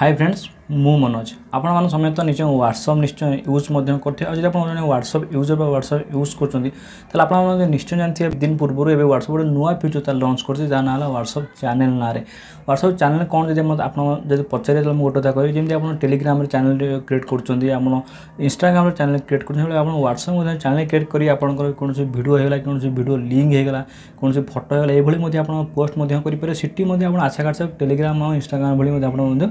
hi friends ମୁଁ ମନୋଜ ଆପଣମାନଙ୍କ ସମେତ ନିଜ ହ୍ୱାଟ୍ସଅପ୍ ନିଶ୍ଚୟ ୟୁଜ୍ ମଧ୍ୟ କରିଥିବେ ଆଉ ଯଦି ଆପଣ ଜଣେ ହ୍ୱାଟ୍ସଅପ୍ ୟୁଜର୍ ବା ହ୍ୱାଟ୍ସଅପ୍ ୟୁଜ୍ କରୁଛନ୍ତି ତାହେଲେ ଆପଣମାନେ ନିଶ୍ଚୟ ଜାଣିଥିବେ ଦିନ ପୂର୍ବରୁ ଏବେ ହ୍ୱାଟ୍ସଅପ୍ ଗୋଟେ ନୂଆ ଫିଚର୍ ତାର ଲଞ୍ଚ କରିଛି ଯାହା ନାଁ ହେଲା ହ୍ୱାଟ୍ସଅପ୍ ଚ୍ୟାନେଲ୍ ନାଁରେ ହ୍ୱାଟ୍ସଅପ୍ ଚ୍ୟାନେଲ୍ କ'ଣ ଯଦି ମୋତେ ଆପଣ ଯଦି ପଚାରିବେ ତାହେଲେ ମୁଁ ଗୋଟେ କଥା କହିବି ଯେମିତି ଆପଣ ଟେଲିଗ୍ରାମରେ ଚ୍ୟାନେଲ୍ କ୍ରିଏଟ୍ କରୁଛନ୍ତି ଆପଣ ଇନ୍ଷ୍ଟାଗ୍ରାମରେ ଚ୍ୟାନେଲ୍ କ୍ରିଏଟ୍ କରୁଛନ୍ତି ଆପଣ ହ୍ୱାଟ୍ସଅପ୍ ମଧ୍ୟ ଚ୍ୟାନେଲ୍ କ୍ରିଏଟ୍ କରି ଆପଣଙ୍କର କୌଣସି ଭିଡ଼ିଓ ହେଇଗଲା କୌଣସି ଭିଡ଼ିଓ ଲିଙ୍କ୍ ହେଇଗଲା କୌଣସି ଫଟୋ ହେଇଗଲା ଏଭଳି ମଧ୍ୟ ଆପଣ ପୋଷ୍ଟ ମଧ୍ୟ କରିପାରିବେ ସେଠି ମଧ୍ୟ ଆପଣ ଆଶା କାଟ୍ସଆପ୍ ଟେଲିଗ୍ରାମ ଆଉ ଇନ୍ଷ୍ଟାଗ୍ରାମ ଭଳି ମଧ୍ୟ ଆପଣ ମଧ୍ୟ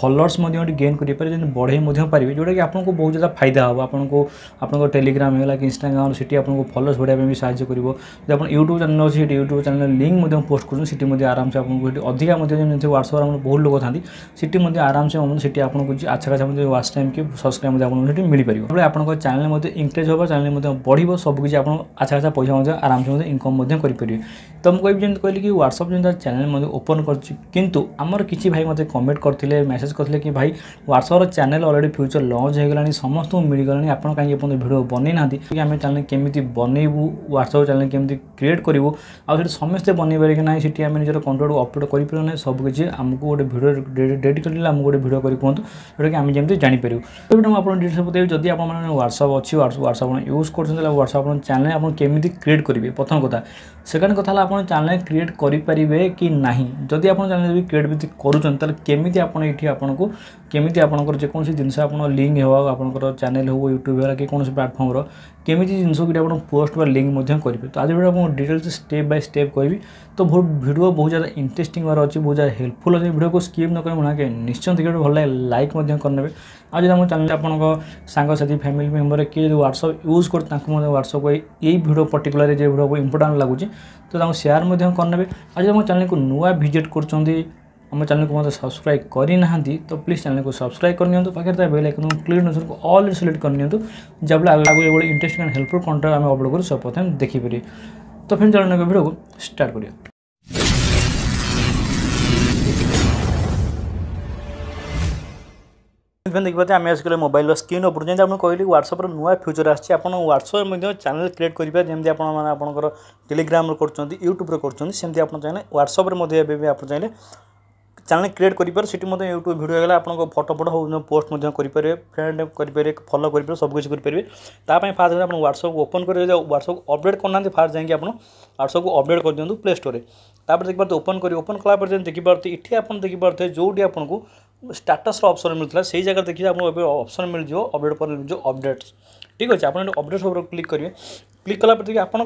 ଫଲୋଅର୍ସ ମଧ୍ୟ ଗୋଟେ ଗେନ୍ କରିପାରିବେ ଯେମିତି ବଢ଼େଇ ମଧ୍ୟ ପାରିବେ ଯେଉଁଟାକି ଆପଣଙ୍କୁ ବହୁତ ଜ୍ୟାଦା ଫାଇଦା ହେବ ଆପଣଙ୍କୁ ଆପଣଙ୍କ ଟେଲିଗ୍ରାମ ହେଇଗଲା କି ଇନଷ୍ଟାଗ୍ରାମ ସେଠି ଆପଣଙ୍କୁ ଫଲୋସ୍ ବଢ଼ାଇବା ପାଇଁ ବି ସାହାଯ୍ୟ କରିବ ଯଦି ଆପଣ ୟୁଟ୍ୟୁବ୍ ଚ୍ୟାନେଲ୍ ଅଛି ସେଠି ୟୁଟ୍ୟୁବ୍ ଚ୍ୟାନେଲ୍ ଲିଙ୍କ୍ ମଧ୍ୟ ପୋଷ୍ଟ କରୁଛନ୍ତି ସେଠି ମଧ୍ୟ ଆରାମସେ ଆପଣଙ୍କୁ ସେଠି ଅଧିକା ମଧ୍ୟ ଯେମିତି ହ୍ୱାଟ୍ସଆପ୍ରେ ଆମର ବହୁତ ଲୋକ ଥାନ୍ତି ସେଠି ମଧ୍ୟ ଆରାମସେ ଆମର ସେଠି ଆପଣଙ୍କୁ ଆଚ୍ଛା କାଛା ମଧ୍ୟ ୱାଚ୍ ଟାଇମ୍ କି ସବସ୍କ୍ରାଇବ୍ ମଧ୍ୟ ଆପଣଙ୍କୁ ସେଠି ମିଳିପାରିବ ତେଣୁ ଆପଣଙ୍କ ଚ୍ୟାନେଲ୍ ମଧ୍ୟ ଇନକ୍ରେଜ୍ ହେବ ଚ୍ୟାନେଲ୍ ମଧ୍ୟ ବଢ଼ିବ ସବୁକିଛି ଆପଣ ଆଚ୍ଛା ଆଚ୍ଛା ପଇସା ମଧ୍ୟ ଆରାମସେ ମଧ୍ୟ ଇନକମ୍ ମଧ୍ୟ କରିପାରିବେ ତ ମୁଁ କହିବି ଯେମିତି କହିଲି କି ହ୍ୱାଟ୍ସଆପ୍ ଯେମିତି ଚ୍ୟାନେଲ୍ ମଧ୍ୟ ଓପନ୍ କରିଛି କିନ୍ତୁ ଆମର କିଛି ଭାଇ ମୋତେ କମେଣ୍ଟ କରିଥିଲେ ମେସେଜ୍ କରିଥିଲେ କି ଭାଇ ভাই হোয়াটসঅପ୍ର ଚ୍ୟାନେଲ୍ ଅଲରେଡ଼ି ଫ୍ୟୁଚର୍ ଲଞ୍ଚ ହୋଇଗଲାଣି ସମସ୍ତଙ୍କୁ ମିଳିଗଲାଣି ଆପଣ କାହିଁକି ଏପର୍ଯ୍ୟନ୍ତ ଭିଡ଼ିଓ ବନେଇ ନାହାନ୍ତି କି ଆମେ ଚ୍ୟାନେଲ୍ କେମିତି ବନେଇବୁ ହ୍ୱାଟ୍ସଅପ୍ ଚ୍ୟାନେଲ୍ କେମିତି କ୍ରିଏଟ୍ କରିବୁ ଆଉ ସେଠି ସମସ୍ତେ ବନେଇପାରିବେ କି ନାହିଁ ସେଠି ଆମେ ନିଜର କଣ୍ଟେଣ୍ଟ ଅପଲୋଡ଼ କରିପାରିବୁ ନାହିଁ ସବୁକିଛି ଆମକୁ ଗୋଟେ ଭିଡ଼ିଓ ଡେଡିକେଟ୍ ହେଲେ ଆମକୁ ଗୋଟେ ଭିଡ଼ିଓ କରି କୁହନ୍ତୁ ଯେଉଁଟାକି ଆମେ ଯେମିତି ଜାଣିପାରିବୁ ତ ଭିଡ଼ିଓ ମୁଁ ଆପଣ ଡିଟେଲ୍ସ ବତେଇବି ଯଦି ଆପଣମାନେ ହ୍ୱାଟ୍ସଅପ୍ ଅଛି ହ୍ୱାଟ୍ସଅପ୍ ଆପଣ ୟୁଜ୍ କରୁଛନ୍ତି ହେଲେ ହ୍ୱାଟ୍ସଅପ୍ ଆପଣ ଚ୍ୟାନେଲ୍ ଆପଣ କେମିତି କ୍ରିଏଟ୍ କରିବେ ପ୍ରଥମ କଥା ସେକେଣ୍ଡ କଥା ହେଲା ଆପଣ ଚ୍ୟାନେଲ୍ କ୍ରିଏଟ୍ କରିପାରିବେ କି ନାହିଁ ଯଦି ଆପଣ ଚ୍ୟାନେଲ୍ ଯଦି କ୍ରିଏଟ୍ ବି କରୁଛନ୍ତି ତାହେଲେ କେମିତି ଆପଣ ଏଠି ଆପଣଙ୍କୁ কেমিতি আপনার যেকোনসি জিনিস আপনার লিঙ্ক হওয়া আপনার চ্যানেল হোক ইউট্যুব হোক কি কোণী প্ল্যাটফর্মর কেমিতি জিনিস গুটি আপনার পোস্ট বা লিঙ্ক করবে তো আজ ভিডিও আপনার ডিটেলস স্টেপ বাই স্টেপ কবি তো ভিডিও বহু জায়গা ইন্টারেস্টিং হওয়ার অনেক বহু জায়গা হেল্পফুল অনেক ভিডিওকে স্কিপ নকরে মনে নিশ্চয় দেখে ভালো লাগে লাইক করে নেবে আর যদি আমার চ্যানেল আপনার সাংসাথি ফ্যামিলি মেম্বর কি যদি হোয়াটসঅ্যাপ ইউজ করে তাঁর হোয়াটসঅ্যাপ এই ভিডিও পর্টিকুলার যে ভিডিও ইম্পর্টাট লাগুছে তো তাঁর সেয়ার করে নেবে আর যদি আমার চ্যানেল নূয়া ভিজিট করছেন ଆମ ଚ୍ୟାନେଲକୁ ମଧ୍ୟ ସବସ୍କ୍ରାଇବ୍ କରିନାହାନ୍ତି ତ ପ୍ଲିଜ୍ ଚ୍ୟାନେଲକୁ ସବସ୍କ୍ରାଇବ୍ କରିନିଅନ୍ତୁ ପାଖରେ ତା ବେଲ୍ ଆଇକନ୍ କ୍ଲିକ୍ ନୋସନକୁ ଅଲ୍ ସିଲେକ୍ଟ କରିନିଅନ୍ତୁ ଯାହାଫଳରେ ଆଗକୁ ଏଭଳି ଇଣ୍ଟରେଷ୍ଟିଂ ଆଣ୍ଡ ହେଲ୍ପଫୁଲ୍ କଣ୍ଟେଣ୍ଟ ଆମେ ଅପଲୋଡ଼ କରୁ ସର୍ବପ୍ରଥମେ ଦେଖିପାରିବେ ତ ଫ୍ରେଣ୍ଡ ଚାଲନ୍ତୁ ଭିଡ଼ିଓକୁ ଷ୍ଟାର୍ଟ କରିବା ସେଥିପାଇଁ ଦେଖିପାରୁଥିବେ ଆମେ ଆସିଗଲେ ମୋବାଇଲର ସ୍କ୍ରିନ୍ ଉପରୁ ଯେମିତି ଆପଣଙ୍କୁ କହିଲି ହ୍ୱାଟ୍ସଆପ୍ର ନୂଆ ଫ୍ୟୁଚର୍ ଆସିଛି ଆପଣ ହ୍ୱାଟ୍ସଆପ୍ ମଧ୍ୟ ଚ୍ୟାନେଲ୍ କ୍ରିଏଟ୍ କରିପାରିବେ ଯେମିତି ଆପଣମାନେ ଆପଣଙ୍କର ଟେଲିଗ୍ରାମ୍ରେ କରୁଛନ୍ତି ୟୁଟ୍ୟୁବ୍ରେ କରୁଛନ୍ତି ସେମିତି ଆପଣ ଚାହିଁଲେ ହ୍ୱାଟ୍ସଆପ୍ରେ ମଧ୍ୟ ଏବେ ବି ଆପଣ ଚାହିଁଲେ ଚ୍ୟାନେଲ୍ କ୍ରିଏଟ୍ କରିପାରିବେ ସେଠି ମଧ୍ୟ ୟୁଟ୍ୟୁବ୍ ଭିଡ଼ିଓ ହେଇଗଲା ଆପଣଙ୍କ ଫଟୋ ଫଟୋ ହଉ ପୋଷ୍ଟ ମଧ୍ୟ କରିପାରିବେ ଫ୍ରେଣ୍ଡ କରିପାରିବେ ଫଲୋ କରିପାରିବେ ସବୁକିଛି କରିପାରିବେ ତା ପାଇଁ ଫାଷ୍ଟ ଆପଣ ହ୍ୱାଟ୍ସଅପ୍ ଓପନ୍ କରିବେ ହ୍ୱାଟ୍ସଅପ୍ ଅପଡ଼େଟ୍ କରୁନାହାନ୍ତି ଫାଷ୍ଟ ଯାଇକି ଆପଣ ହ୍ୱାଟ୍ସଅପ୍କୁ ଅପଡ଼େଟ୍ କରିଦିଅନ୍ତୁ ପ୍ଲେ ଷ୍ଟୋରରେ ତାପରେ ଦେଖିପାରୁଥିବେ ଓପନ୍ କରି ଓପନ୍ କଲା ପରେ ଯେମିତି ଦେଖିପାରୁଥିବେ ଏଠି ଆପଣ ଦେଖିପାରୁଥିବେ ଯେଉଁଠି ଆପଣଙ୍କୁ स्टाटस अप्सन मिलता है से जगह देखिए आपको अप्सन मिल जाए अपडेट पर मिल जाए अपडेट्स ठीक अच्छे आपने सब क्लिक करेंगे क्लिक कला देखिए आप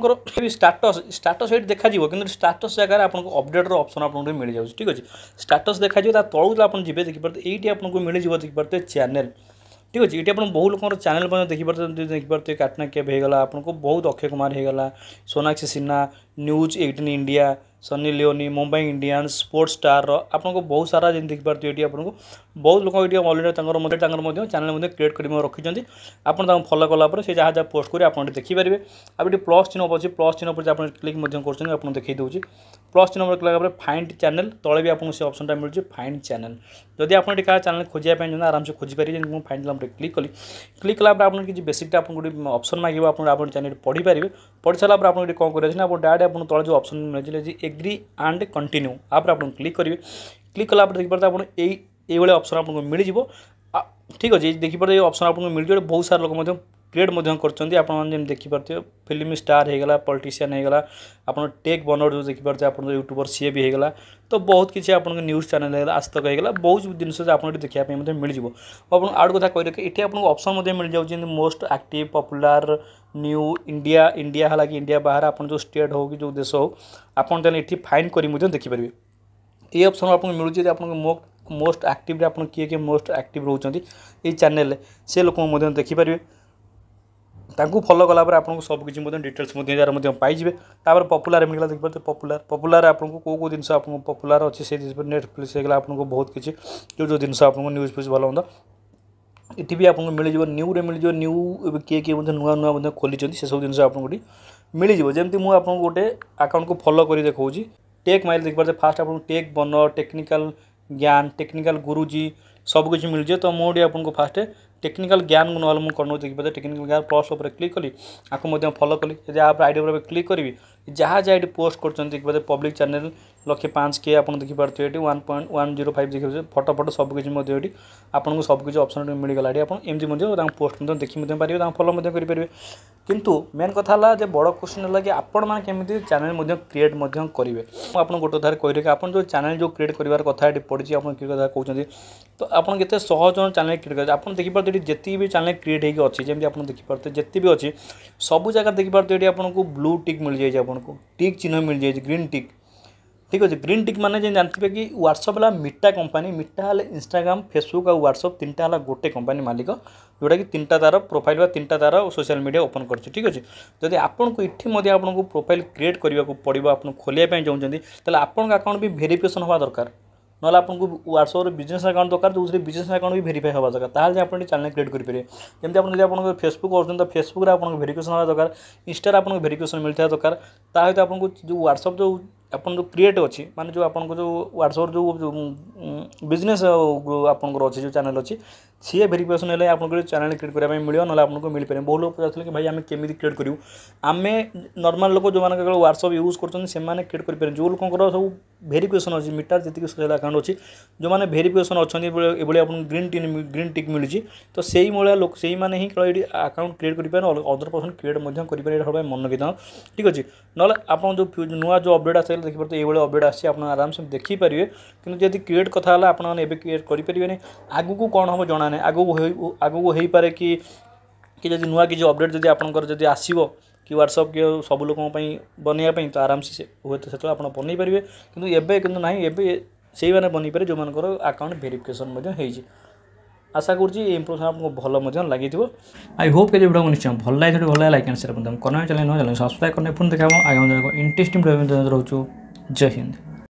स्टाटस स्टाटस ये देखा कि स्टाटस जगह आपको अपडेट्र अप्सन आप मिल जाए ठीक अच्छे स्टाटस देखा तलू आप जी पार्थे ये आपको मिल जाए देखिपारे चेल ठीक अच्छे ये आप बहुत लोगों चेल देखिपारे देखिपारे काटना केव होगा आपको बहुत अक्षय कुमार होगा Sonakshi Sinha news eighteen India Sunny Leone Mumbai Indians sports ଷ୍ଟାର୍ର ଆପଣଙ୍କୁ ବହୁତ ସାରା ଯେମିତି ଦେଖିପାରୁଥିବେ ଏଠି ଆପଣଙ୍କୁ ବହୁତ ଲୋକ ଏଠି ଅଲରେଡ଼ି ତାଙ୍କର ମଧ୍ୟ ତାଙ୍କର ମଧ୍ୟ ଚ୍ୟାନେଲ୍ ମଧ୍ୟ କ୍ରିଏଟ୍ କରି ରଖିଛନ୍ତି ଆପଣ ତାଙ୍କୁ ଫଲୋ କଲା ପରେ ସେ ଯାହା ଯାହା ପୋଷ୍ଟ କରି ଆପଣ ଦେଖିପାରିବେ ଆଉ ଏଠି ପ୍ଲସ୍ ଚିହ୍ନ ଅଛି ପ୍ଲସ୍ ଚିହ୍ନ ଉପରେ ଆପଣ କ୍ଲିକ୍ ମଧ୍ୟ କରୁଛନ୍ତି ଆପଣ ଦେଖାଇ ଦେଉଛି ପ୍ଲସ୍ ଚିହ୍ନ ଉପରେ କ୍ଲିକ୍ ପରେ ଫାଇଣ୍ଡ ଚ୍ୟାନେଲ୍ ତଳେ ବି ଆପଣଙ୍କୁ ସେ ଅପସନ୍ଟା ମିଳୁଛି ଫାଇଣ୍ଡ ଚ୍ୟାନେଲ୍ ଯଦି ଆପଣ ଏଠି କାହା ଚ୍ୟାନେଲ୍ ଖୋଜିବା ପାଇଁ ଚାହୁଁଛନ୍ତି ଆରାମସେ ଖୋଜିପାରିବେ ଯେମିତି ମୁଁ ଫାଇଣ୍ଡ ଉପରେ କ୍ଲିକ୍ କଲି କ୍ଲିକ୍ କଲା ପରେ ଆପଣ କିଛି ବେସିକ୍ଟା ଆପଣଙ୍କୁ ଗୋଟେ ଅପସନ୍ ମାଗିବ ଆପଣ ଆପଣ ଚ୍ୟାନେଲ୍ ପଢ଼ିପାରିବେ ପଢ଼ି ସାରିଲା ପରେ ଆପଣଙ୍କୁ ଏଠି କ'ଣ କରିବାର ଅଛି ନା ଆପଣ ଡାଇରେକ୍ଟ ଆପଣ ତଳେ ଯେଉଁ ଅପସନ୍ ମିଳିଛି ଯେ ଏଗ୍ରି ଆଣ୍ଡ କଣ୍ଟିନ୍ୟୁ ଆପରେ ଆପଣ କ୍ଲିକ୍ କରିବେ କ୍ଲିକ୍ କଲା ପରେ ଦେଖିପାରୁଥିବେ ଆପଣ ଏଇ ଏଇଭଳିଆ ଅପସନ୍ ଆପଣଙ୍କୁ ମିଳିଯିବ ଠିକ୍ ଅଛି ଦେଖିପାରୁଥିବେ ଏଇ ଅପସନ୍ ଆପଣଙ୍କୁ ମିଳିଯିବ ବହୁତ ସାରା ଲୋକ ମଧ୍ୟ କ୍ରିଏଟ୍ ମଧ୍ୟ କରୁଛନ୍ତି ଆପଣମାନେ ଯେମିତି ଦେଖିପାରୁଥିବେ ଫିଲ୍ମ ଷ୍ଟାର୍ ହୋଇଗଲା ପଲିଟିସିଆନ୍ ହୋଇଗଲା ଆପଣ ଟେକ୍ ବନର ଯେଉଁ ଦେଖିପାରୁଥିବେ ଆପଣ ଯେଉଁ ୟୁଟ୍ୟୁବର ସିଏ ବି ହୋଇଗଲା ତ ବହୁତ କିଛି ଆପଣଙ୍କ ନ୍ୟୁଜ୍ ଚ୍ୟାନେଲ୍ ହୋଇଗଲା ଆସ୍ତକ ହୋଇଗଲା ବହୁତ ଜିନିଷ ଆପଣ ଏଠି ଦେଖିବା ପାଇଁ ମଧ୍ୟ ମିଳିଯିବ ଆପଣ ଆଉଟ୍ କଥା କହିଲେ କି ଏଠି ଆପଣଙ୍କୁ ଅପସନ୍ ମଧ୍ୟ ମିଳିଯାଉଛି ଯେମିତି most active popular new India India ହେଲା କି ଇଣ୍ଡିଆ ବାହାର ଆପଣ ଯେଉଁ ଷ୍ଟେଟ୍ ହେଉ କି ଯେଉଁ ଦେଶ ହେଉ ଆପଣ ତାହେଲେ ଏଠି ଫାଇନ୍ କରି ମଧ୍ୟ ଦେଖିପାରିବେ ଏ ଅପସନ୍ ଆପଣଙ୍କୁ ମିଳୁଛି ଯେ ଆପଣଙ୍କୁ ମୋ ମୋଷ୍ଟ ଆକ୍ଟିଭ୍ରେ ଆପଣ କିଏ କିଏ ମୋଷ୍ଟ ଆକ୍ଟିଭ୍ ରହୁଛନ୍ତି ଏଇ ଚ୍ୟାନେଲ୍ରେ ସେ ଲୋକଙ୍କୁ ମଧ୍ୟ ଦେଖିପାରିବେ ତାଙ୍କୁ ଫଲୋ କଲାପରେ ଆପଣଙ୍କୁ ସବୁକିଛି ମଧ୍ୟ ଡିଟେଲ୍ସ ମଧ୍ୟ ଯାହାର ମଧ୍ୟ ପାଇଯିବେ ତାପରେ ପପୁଲାର ମିଳିଗଲା ଦେଖିପାରୁଥିବେ ପପୁଲାର ପପୁଲାର ଆପଣଙ୍କୁ କେଉଁ କେଉଁ ଜିନିଷ ଆପଣଙ୍କୁ ପପୁଲାର ଅଛି ସେ ଜିନିଷ ନେଟଫ୍ଲିକ୍ସ ହେଇଗଲା ଆପଣଙ୍କୁ ବହୁତ କିଛି ଯେଉଁ ଯେଉଁ ଜିନିଷ ଆପଣଙ୍କୁ ନ୍ୟୁଜ୍ ଫ୍ୟୁଜ୍ ଭଲ ହୁଅନ୍ତା ଏଠି ବି ଆପଣଙ୍କୁ ମିଳିଯିବ ନ୍ୟୁରେ ମିଳିଯିବ ନ୍ୟୁ ଏବେ କିଏ କିଏ ମଧ୍ୟ ନୂଆ ନୂଆ ମଧ୍ୟ ଖୋଲିଛନ୍ତି ସେସବୁ ଜିନିଷ ଆପଣଙ୍କୁ ଏଠି ମିଳିଯିବ ଯେମିତି ମୁଁ ଆପଣଙ୍କୁ ଗୋଟେ ଆକାଉଣ୍ଟକୁ ଫଲୋ କରି ଦେଖାଉଛି ଟେକ୍ ମାଇଲ୍ ଦେଖିପାରୁଥିବେ ଫାଷ୍ଟ ଆପଣଙ୍କୁ ଟେକ୍ ବନର ଟେକ୍ନିକାଲ୍ ଜ୍ଞାନ ଟେକ୍ନିକାଲ୍ ଗୁରୁଜୀ ସବୁକିଛି ମିଳିଯିବ ତ ମୁଁ ଏଠି ଆପଣଙ୍କୁ ଫାଷ୍ଟ ଟେକ୍ନିକାଲ ଜ୍ଞାନ ନହେଲେ ମୁଁ କ'ଣ ଦେଖିପାରିବେ ଟେକ୍ନିକାଲ ଜ୍ଞାନ ପ୍ଲସ୍ ଉପରେ କ୍ଲିକ୍ କଲି ଆକୁ ମଧ୍ୟ ଫଲୋ କଲି ଯଦି ଆପରେ ଆଇଡ଼ି ଉପରେ କ୍ଲିକ୍ କରିବି ଯାହା ଯାହା ଏଠି ପୋଷ୍ଟ କରୁଛନ୍ତି ଦେଖିପାରିବେ ପବ୍ଲିକ୍ ଚ୍ୟାନେଲ୍ ଲକ୍ଷେ ପାଞ୍ଚ କେ ଆପଣ ଦେଖିପାରୁଥିବେ ଏଠି one point one zero five ଦେଖିପାରୁଥିବେ ଫଟୋ ଫଟୋ ସବୁକିଛି ମଧ୍ୟ ଏଠି ଆପଣଙ୍କୁ ସବୁକିଛି ଅପସନ୍ ମିଳିଗଲା ଏଠି ଆପଣ ଏମିତି ମଧ୍ୟ ତାଙ୍କ ପୋଷ୍ଟ ମଧ୍ୟ ଦେଖି ମଧ୍ୟ ପାରିବେ ତାଙ୍କୁ ଫଲୋ ମଧ୍ୟ କରିପାରିବେ କିନ୍ତୁ ମେନ୍ କଥା ହେଲା ଯେ ବଡ଼ କ୍ୱେଶ୍ଚନ୍ ହେଲା କି ଆପଣମାନେ କେମିତି ଚ୍ୟାନେଲ୍ ମଧ୍ୟ କ୍ରିଏଟ୍ ମଧ୍ୟ କରିବେ ମୁଁ ଆପଣଙ୍କୁ ଗୋଟେ କଥାରେ କହିଲି କି ଆପଣ ଯେଉଁ ଚ୍ୟାନେଲ୍ ଯେଉଁ କ୍ରିଏଟ୍ କରିବାର କଥା ଏଠି ପଡ଼ିଛି ଆପଣ କି କଥା କହୁଛନ୍ତି ତ ଆପଣ କେତେ ସହଜ ଚ୍ୟାନେଲ୍ କ୍ରିଏଟ୍ କରିବେ ଆପଣ ଦେଖିପାରୁଥିବେ जितकी भी चैनल क्रिएट होती आप देखते जितकी भी अच्छी सब जगह देखिपे आपको ब्लू टिक् मिल जाए आपको टिक् चिन्ह मिल जाए ग्रीन टिक् ठीक अच्छे ग्रीन टिक् मैंने जानते कि ह्वाट्सअप है मिटा कंपानी मिटा है इनस्टाग्राम फेसबुक और ह्वाट्सअप तीन टाइम है गोटे कंपानी मालिक जोटा कि तीन टाइम तार प्रोफाइल तीन टा तार सोशल मीडिया ओपन कर ठीक अच्छे जदि आपको इटी आपको प्रोफाइल क्रिएट करने को पड़ा आप खोलने चाहते तो आपंट भी भेरिफिकेसन हाँ दरकार ନହେଲେ ଆପଣଙ୍କୁ ହ୍ୱାଟ୍ସଆପ୍ରେ ବିଜନେସ୍ ଆକାଉଣ୍ଟ ଦରକାର ଯେଉଁଥିରେ ବିଜନେସ୍ ଆକାଉଣ୍ଟ ବି ଭେରିଫାଏ ହେବା ଦରକାର ତାହେଲେ ଆପଣ ଏଠି ଚ୍ୟାନେଲ୍ କ୍ରିଏଟ୍ କରିପାରିବେ ଯେମିତି ଆପଣ ଯଦି ଆପଣଙ୍କ ଫେସବୁକ୍ କରୁଛନ୍ତି ତ ଫେସବୁକ୍ରେ ଆପଣଙ୍କୁ ଭେରିଫିକେସନ୍ ହେବା ଦରକାର ଇନଷ୍ଟାରେ ଆପଣଙ୍କୁ ଭେରିଫିକେସନ୍ ମିଳିଥିବା ଦରକାର ତା ସହିତ ଆପଣଙ୍କୁ ଯେଉଁ ହ୍ୱାଟ୍ସଆପ୍ ଯେଉଁ ଆପଣ ଯେଉଁ କ୍ରିଏଟ୍ ଅଛି ମାନେ ଯେଉଁ ଆପଣଙ୍କ ଯେଉଁ ହ୍ୱାଟ୍ସଆପ୍ ଯେଉଁ ବିଜନେସ୍ ଆପଣଙ୍କର ଅଛି ଯେଉଁ ଚ୍ୟାନେଲ୍ ଅଛି ସିଏ ଭେରିଫିକେସନ୍ ହେଲେ ଆପଣଙ୍କର ଚ୍ୟାନେଲ୍ କ୍ରିଏଟ୍ କରିବା ପାଇଁ ମିଳିବ ନହେଲେ ଆପଣଙ୍କୁ ମିଳିପାରିବ ବହୁ ଲୋକ ପଚାରୁଥିଲେ କି ଭାଇ ଆମେ କେମିତି କ୍ରିଏଟ୍ କରିବୁ ଆମେ ନର୍ମାଲ୍ ଲୋକ ଯେଉଁମାନେ କେବଳ ହ୍ୱାଟ୍ସଅପ୍ ୟୁଜ୍ କରୁଛନ୍ତି ସେମାନେ କ୍ରିଏଟ୍ କରିପାରିବେ ଯେଉଁ ଲୋକଙ୍କର ସବୁ ଭେରିଫିକେସନ୍ ଅଛି ମିଟାର ଯେତିକି ସୋସିଆଲ୍ ଆକାଉଣ୍ଟ ଅଛି ଯେଉଁମାନେ ଭେରିଫିକେସନ୍ ଅଛନ୍ତି ଏଭଳି ଆପଣଙ୍କୁ ଗ୍ରୀନ୍ ଟିନ୍ ଗ୍ରୀନ୍ ଟିକ୍ ମିଳୁଛି ତ ସେଇଭଳିଆ ଲୋକ ସେଇମାନେ ହିଁ କେବଳ ଏଠି ଆକାଉଣ୍ଟ କ୍ରିଏଟ୍ କରିପାରିବେ ଅଦର ପର୍ସନ୍ କ୍ରିଏଟ୍ ମଧ୍ୟ କରିପାରିବେ ଏଇଟା ଭାବେ ମନ ରଖିଥାଉ ଠିକ୍ ଅଛି ନହେଲେ ଆପଣ ଯେଉଁ ନୂଆ ଯେଉଁ ଅପଡ଼େଟ୍ ଆସିଲେ ଦେଖିପାରୁଥିବେ ଏଇଭଳି ଅପଡ଼େଟ୍ ଆସିଛି ଆପଣ ଆରାମସେ ଦେଖିପାରିବେ କିନ୍ତୁ ଯଦି କ୍ରିଏଟ୍ କଥା ହେଲା ଆପଣମାନେ ଏବେ କ୍ରିଏଟ୍ କରିପାରିବେନି ଆଗକୁ କ'ଣ ହେବ ଜଣା ମାନେ ଆଗକୁ ଆଗକୁ ହେଇପାରେ କି କି ଯଦି ନୂଆ କିଛି ଅପଡ଼େଟ୍ ଯଦି ଆପଣଙ୍କର ଯଦି ଆସିବ କି ହ୍ୱାଟ୍ସଆପ୍ କି ସବୁ ଲୋକଙ୍କ ପାଇଁ ବନେଇବା ପାଇଁ ତ ଆରାମସେ ହୁଏତ ସେତେବେଳେ ଆପଣ ବନେଇ ପାରିବେ କିନ୍ତୁ ଏବେ କିନ୍ତୁ ନାହିଁ ଏବେ ସେଇମାନେ ବନେଇପାରିବେ ଯେଉଁମାନଙ୍କର ଆକାଉଣ୍ଟ ଭେରିଫିକେସନ୍ ମଧ୍ୟ ହେଇଛି ଆଶା କରୁଛି ଏ ଇମ୍ପ୍ରୋଭ୍ ଆପଣଙ୍କୁ ଭଲ ମଧ୍ୟ ଲାଗିଥିବ ଆଇ ହୋପ୍ କେଜି ଭିଡ଼ିଓକୁ ନିଶ୍ଚୟ ଭଲ ଲାଗିଥିବ ଭଲ ଲାଇକ୍ ଆଣ୍ଡ ସେୟାର କରନ୍ତୁ କନେକ୍ଟ ଚ୍ୟାନେଲ୍ ନ ଚ୍ୟାନେଲ୍ ସବସ୍କ୍ରାଇବ୍ କରନ୍ତୁ ପୁଣି ଦେଖାବ ଆଗାମୀ ଇଣ୍ଟରେଷ୍ଟିଂ ରହୁଛୁ ଜୟ ହିନ୍ଦ